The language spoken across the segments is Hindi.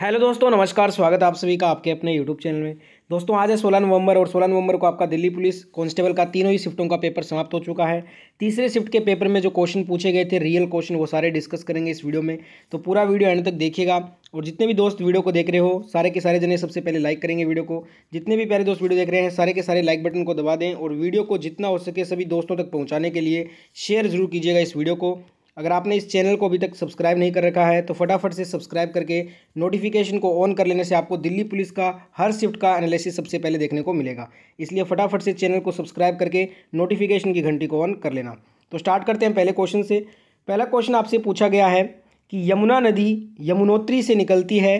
हेलो दोस्तों नमस्कार स्वागत आप सभी का आपके अपने यूट्यूब चैनल में दोस्तों आज है 16 नवंबर और 16 नवंबर को आपका दिल्ली पुलिस कांस्टेबल का तीनों ही शिफ्टों का पेपर समाप्त हो चुका है तीसरे शिफ्ट के पेपर में जो क्वेश्चन पूछे गए थे रियल क्वेश्चन वो सारे डिस्कस करेंगे इस वीडियो में तो पूरा वीडियो एंड तक देखिएगा और जितने भी दोस्त वीडियो को देख रहे हो सारे के सारे जने सबसे पहले लाइक करेंगे वीडियो को जितने भी प्यारे दोस्त वीडियो देख रहे हैं सारे के सारे लाइक बटन को दबा दें और वीडियो को जितना हो सके सभी दोस्तों तक पहुँचाने के लिए शेयर जरूर कीजिएगा इस वीडियो को अगर आपने इस चैनल को अभी तक सब्सक्राइब नहीं कर रखा है तो फटाफट से सब्सक्राइब करके नोटिफिकेशन को ऑन कर लेने से आपको दिल्ली पुलिस का हर शिफ्ट का एनालिसिस सबसे पहले देखने को मिलेगा इसलिए फटाफट से चैनल को सब्सक्राइब करके नोटिफिकेशन की घंटी को ऑन कर लेना तो स्टार्ट करते हैं पहले क्वेश्चन से पहला क्वेश्चन आपसे पूछा गया है कि यमुना नदी यमुनोत्री से निकलती है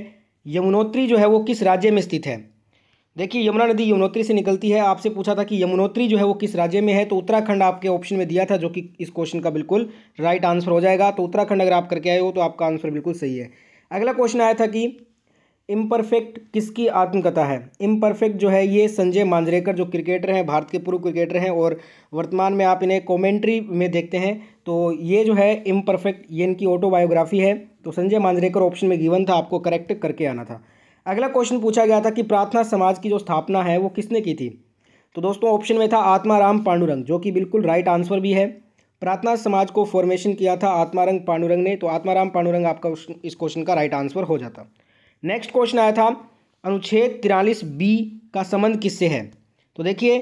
यमुनोत्री जो है वो किस राज्य में स्थित है देखिए यमुना नदी यमुनोत्री से निकलती है आपसे पूछा था कि यमुनोत्री जो है वो किस राज्य में है तो उत्तराखंड आपके ऑप्शन में दिया था जो कि इस क्वेश्चन का बिल्कुल राइट आंसर हो जाएगा तो उत्तराखंड अगर आप करके आए हो तो आपका आंसर बिल्कुल सही है अगला क्वेश्चन आया था कि इम्परफेक्ट किसकी आत्मकथा है इम्परफेक्ट जो है ये संजय मांजरेकर जो क्रिकेटर हैं भारत के पूर्व क्रिकेटर हैं और वर्तमान में आप इन्हें कॉमेंट्री में देखते हैं तो ये जो है इम्परफेक्ट ये इनकी ऑटोबायोग्राफी है तो संजय मांजरेकर ऑप्शन में गिवन था आपको करेक्ट करके आना था अगला क्वेश्चन पूछा गया था कि प्रार्थना समाज की जो स्थापना है वो किसने की थी तो दोस्तों ऑप्शन में था आत्माराम पांडुरंग जो कि बिल्कुल राइट आंसर भी है प्रार्थना समाज को फॉर्मेशन किया था आत्मारंग पांडुरंग ने तो आत्माराम पांडुरंग आपका इस क्वेश्चन का राइट आंसर हो जाता नेक्स्ट क्वेश्चन आया था अनुच्छेद तिरालीस बी का संबंध किससे है तो देखिए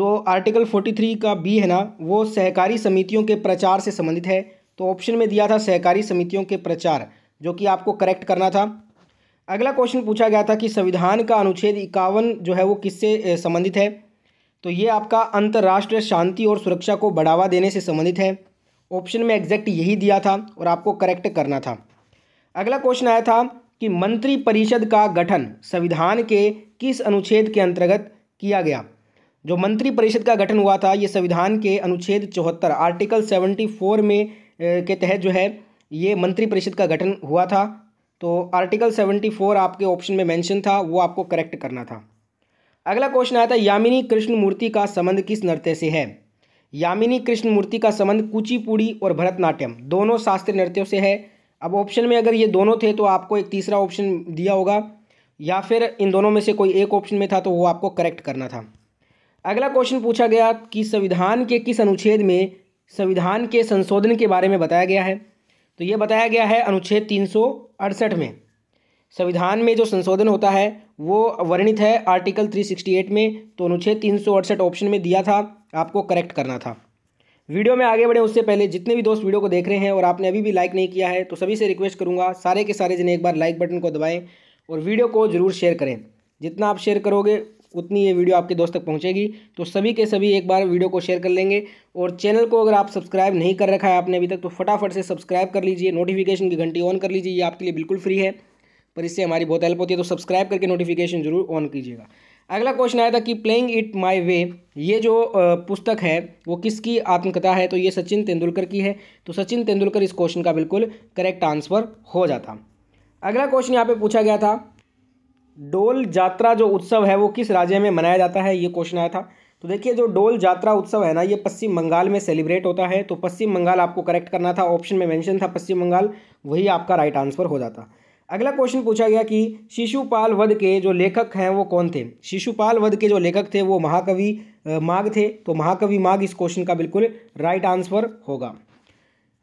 जो आर्टिकल फोर्टी थ्री का बी है ना वो सहकारी समितियों के प्रचार से संबंधित है तो ऑप्शन में दिया था सहकारी समितियों के प्रचार जो कि आपको करेक्ट करना था अगला क्वेश्चन पूछा गया था कि संविधान का अनुच्छेद इक्यावन जो है वो किससे संबंधित है तो ये आपका अंतर्राष्ट्रीय शांति और सुरक्षा को बढ़ावा देने से संबंधित है ऑप्शन में एग्जैक्ट यही दिया था और आपको करेक्ट करना था अगला क्वेश्चन आया था कि मंत्रिपरिषद का गठन संविधान के किस अनुच्छेद के अंतर्गत किया गया जो मंत्रिपरिषद का गठन हुआ था ये संविधान के अनुच्छेद चौहत्तर आर्टिकल सेवेंटी फोर में के तहत जो है ये मंत्रिपरिषद का गठन हुआ था तो आर्टिकल सेवेंटी फोर आपके ऑप्शन में मेंशन था वो आपको करेक्ट करना था अगला क्वेश्चन आया था यामिनी कृष्ण मूर्ति का संबंध किस नृत्य से है यामिनी कृष्ण मूर्ति का संबंध कुचिपुड़ी और भरतनाट्यम दोनों शास्त्रीय नृत्यों से है अब ऑप्शन में अगर ये दोनों थे तो आपको एक तीसरा ऑप्शन दिया होगा या फिर इन दोनों में से कोई एक ऑप्शन में था तो वो आपको करेक्ट करना था अगला क्वेश्चन पूछा गया कि संविधान के किस अनुच्छेद में संविधान के संशोधन के बारे में बताया गया है तो ये बताया गया है अनुच्छेद तीन सौ अड़सठ में संविधान में जो संशोधन होता है वो वर्णित है आर्टिकल 368 में तो अनुच्छेद तीन ऑप्शन में दिया था आपको करेक्ट करना था वीडियो में आगे बढ़े उससे पहले जितने भी दोस्त वीडियो को देख रहे हैं और आपने अभी भी लाइक नहीं किया है तो सभी से रिक्वेस्ट करूंगा सारे के सारे जने एक बार लाइक बटन को दबाएं और वीडियो को ज़रूर शेयर करें जितना आप शेयर करोगे उतनी ये वीडियो आपके दोस्त तक पहुँचेगी तो सभी के सभी एक बार वीडियो को शेयर कर लेंगे और चैनल को अगर आप सब्सक्राइब नहीं कर रखा है आपने अभी तक तो फटाफट से सब्सक्राइब कर लीजिए नोटिफिकेशन की घंटी ऑन कर लीजिए ये आपके लिए बिल्कुल फ्री है पर इससे हमारी बहुत हेल्प होती है तो सब्सक्राइब करके नोटिफिकेशन जरूर ऑन कीजिएगा अगला क्वेश्चन आया था कि प्लेइंग इट माय वे ये जो पुस्तक है वो किसकी आत्मकथा है तो ये सचिन तेंदुलकर की है तो सचिन तेंदुलकर इस क्वेश्चन का बिल्कुल करेक्ट आंसर हो जाता अगला क्वेश्चन यहाँ पे पूछा गया था डोल यात्रा जो उत्सव है वो किस राज्य में मनाया जाता है ये क्वेश्चन आया था तो देखिए जो डोल यात्रा उत्सव है ना ये पश्चिम बंगाल में सेलिब्रेट होता है तो पश्चिम बंगाल आपको करेक्ट करना था ऑप्शन में मेंशन था पश्चिम बंगाल वही आपका राइट आंसर हो जाता अगला क्वेश्चन पूछा गया कि शिशुपाल वध के जो लेखक हैं वो कौन थे शिशुपाल वध के जो लेखक थे वो महाकवि माघ थे तो महाकवि माघ इस क्वेश्चन का बिल्कुल राइट आंसर होगा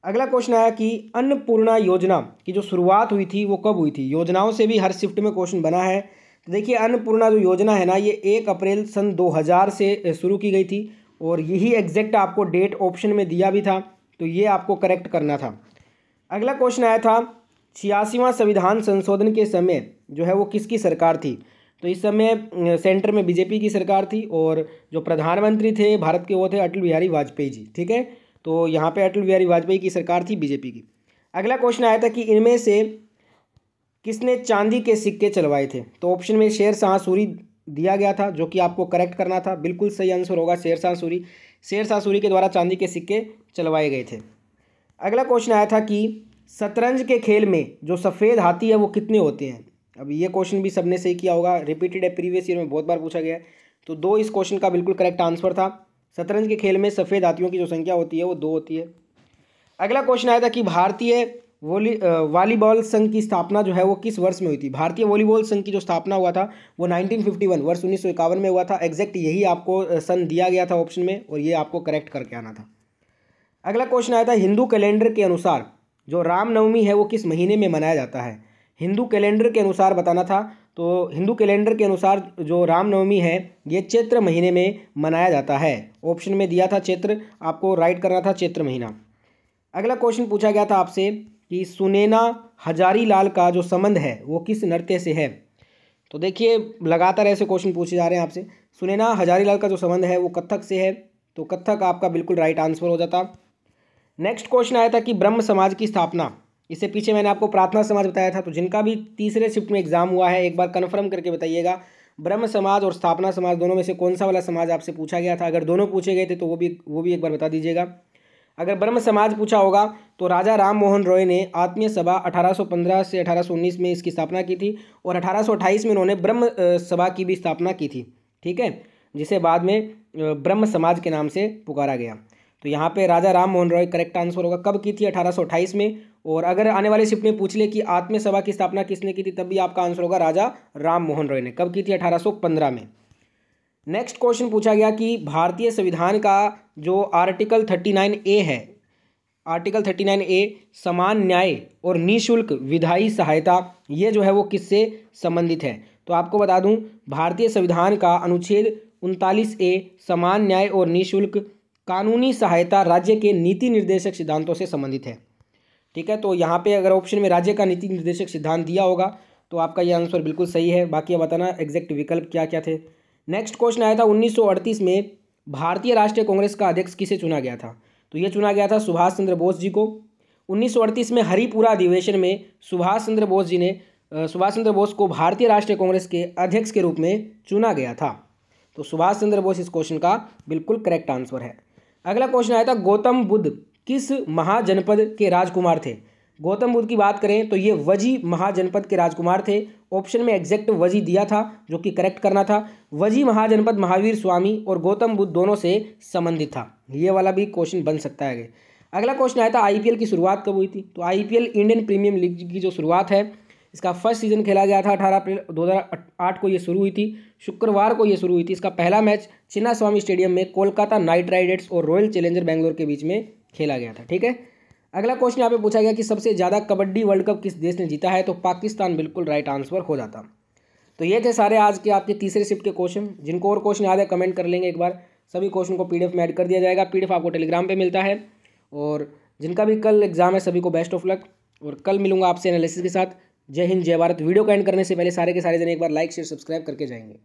अगला क्वेश्चन आया कि अन्नपूर्णा योजना की जो शुरुआत हुई थी वो कब हुई थी योजनाओं से भी हर शिफ्ट में क्वेश्चन बना है तो देखिए अन्नपूर्णा जो योजना है ना ये एक अप्रैल सन 2000 से शुरू की गई थी और यही एग्जैक्ट आपको डेट ऑप्शन में दिया भी था तो ये आपको करेक्ट करना था अगला क्वेश्चन आया था छियासीवा संविधान संशोधन के समय जो है वो किसकी सरकार थी तो इस समय सेंटर में बीजेपी की सरकार थी और जो प्रधानमंत्री थे भारत के वो थे अटल बिहारी वाजपेयी जी ठीक है तो यहाँ पे अटल बिहारी वाजपेयी की सरकार थी बीजेपी की अगला क्वेश्चन आया था कि इनमें से किसने चांदी के सिक्के चलवाए थे तो ऑप्शन में शेर शाह सूरी दिया गया था जो कि आपको करेक्ट करना था बिल्कुल सही आंसर होगा शेर शाह सूरी शेर शाह सूरी के द्वारा चांदी के सिक्के चलवाए गए थे अगला क्वेश्चन आया था कि शतरंज के खेल में जो सफ़ेद हाथी है वो कितने होते हैं अब ये क्वेश्चन भी सबने सही किया होगा रिपीटेड है प्रीवियस ईयर में बहुत बार पूछा गया है तो दो इस क्वेश्चन का बिल्कुल करेक्ट आंसर था शतरंज के खेल में सफ़ेद हाथियों की जो संख्या होती है वो दो होती है अगला क्वेश्चन आया था कि भारतीय वॉली वॉलीबॉल संघ की स्थापना जो है वो किस वर्ष में हुई थी भारतीय वॉलीबॉल संघ की जो स्थापना हुआ था वो 1951 वर्ष उन्नीस में हुआ था एग्जैक्ट यही आपको सन दिया गया था ऑप्शन में और ये आपको करेक्ट करके आना था अगला क्वेश्चन आया था हिंदू कैलेंडर के अनुसार जो रामनवमी है वो किस महीने में मनाया जाता है हिंदू कैलेंडर के अनुसार बताना था तो हिंदू कैलेंडर के अनुसार जो रामनवमी है ये चैत्र महीने में मनाया जाता है ऑप्शन में दिया था चैत्र आपको राइट करना था चैत्र महीना अगला क्वेश्चन पूछा गया था आपसे कि सुनेना हजारी लाल का जो संबंध है वो किस नृत्य से है तो देखिए लगातार ऐसे क्वेश्चन पूछे जा रहे हैं आपसे सुनेना हजारी लाल का जो संबंध है वो कथक से है तो कथक आपका बिल्कुल राइट आंसर हो जाता नेक्स्ट क्वेश्चन आया था कि ब्रह्म समाज की स्थापना इससे पीछे मैंने आपको प्रार्थना समाज बताया था तो जिनका भी तीसरे शिफ्ट में एग्जाम हुआ है एक बार कन्फर्म करके बताइएगा ब्रह्म समाज और स्थापना समाज दोनों में से कौन सा वाला समाज आपसे पूछा गया था अगर दोनों पूछे गए थे तो वो भी वो भी एक बार बता दीजिएगा अगर ब्रह्म समाज पूछा होगा तो राजा राम मोहन रॉय ने आत्मीय सभा 1815 से 1819 में इसकी स्थापना की थी और 1828 में उन्होंने ब्रह्म सभा की भी स्थापना की थी ठीक है जिसे बाद में ब्रह्म समाज के नाम से पुकारा गया तो यहाँ पे राजा राम मोहन रॉय करेक्ट आंसर होगा कब की थी 1828 में और अगर आने वाले शिफ्ट में पूछ ले कि आत्मसभा की स्थापना किसने की थी तब भी आपका आंसर होगा राजा राम मोहन रॉय ने कब की थी 1815 में नेक्स्ट क्वेश्चन पूछा गया कि भारतीय संविधान का जो आर्टिकल 39 ए है आर्टिकल 39 ए समान न्याय और निःशुल्क विधायी सहायता ये जो है वो किससे संबंधित है तो आपको बता दूँ भारतीय संविधान का अनुच्छेद उनतालीस ए समान न्याय और निःशुल्क कानूनी सहायता राज्य के नीति निर्देशक सिद्धांतों से संबंधित है ठीक है तो यहाँ पे अगर ऑप्शन में राज्य का नीति निर्देशक सिद्धांत दिया होगा तो आपका यह आंसर बिल्कुल सही है बाकी बताना एग्जैक्ट विकल्प क्या क्या थे नेक्स्ट क्वेश्चन आया था उन्नीस में भारतीय राष्ट्रीय कांग्रेस का अध्यक्ष किसे चुना गया था तो ये चुना गया था सुभाष चंद्र बोस जी को उन्नीस में हरिपुरा अधिवेशन में सुभाष चंद्र बोस जी ने सुभाष चंद्र बोस को भारतीय राष्ट्रीय कांग्रेस के अध्यक्ष के रूप में चुना गया था तो सुभाष चंद्र बोस इस क्वेश्चन का बिल्कुल करेक्ट आंसर है अगला क्वेश्चन आया था गौतम बुद्ध किस महाजनपद के राजकुमार थे गौतम बुद्ध की बात करें तो ये वजी महाजनपद के राजकुमार थे ऑप्शन में एग्जैक्ट वजी दिया था जो कि करेक्ट करना था वजी महाजनपद महावीर स्वामी और गौतम बुद्ध दोनों से संबंधित था ये वाला भी क्वेश्चन बन सकता है अगला क्वेश्चन आया था आईपीएल की शुरुआत कब हुई थी तो आईपीएल इंडियन प्रीमियम लीग की जो शुरुआत है इसका फर्स्ट सीजन खेला गया था अठारह अप्रैल दो को ये शुरू हुई थी शुक्रवार को ये शुरू हुई थी इसका पहला मैच चिन्ना स्वामी स्टेडियम में कोलकाता नाइट राइडर्स और रॉयल चैलेंजर बैंगलोर के बीच में खेला गया था ठीक है अगला क्वेश्चन यहाँ पे पूछा गया कि सबसे ज़्यादा कबड्डी वर्ल्ड कप किस देश ने जीता है तो पाकिस्तान बिल्कुल राइट आंसर हो जाता तो ये थे सारे आज के आपके तीसरे शिफ्ट के क्वेश्चन जिनको और क्वेश्चन याद है कमेंट कर लेंगे एक बार सभी क्वेश्चन को पीडीएफ में ऐड कर दिया जाएगा पीडीएफ आपको टेलीग्राम पे मिलता है और जिनका भी कल एग्जाम है सभी को बेस्ट ऑफ लक और कल मिलूंगा आपसे एनालिसिस के साथ जय हिंद जय भारत वीडियो को एंड करने से पहले सारे के सारे जने एक बार लाइक शेयर सब्सक्राइब करके जाएंगे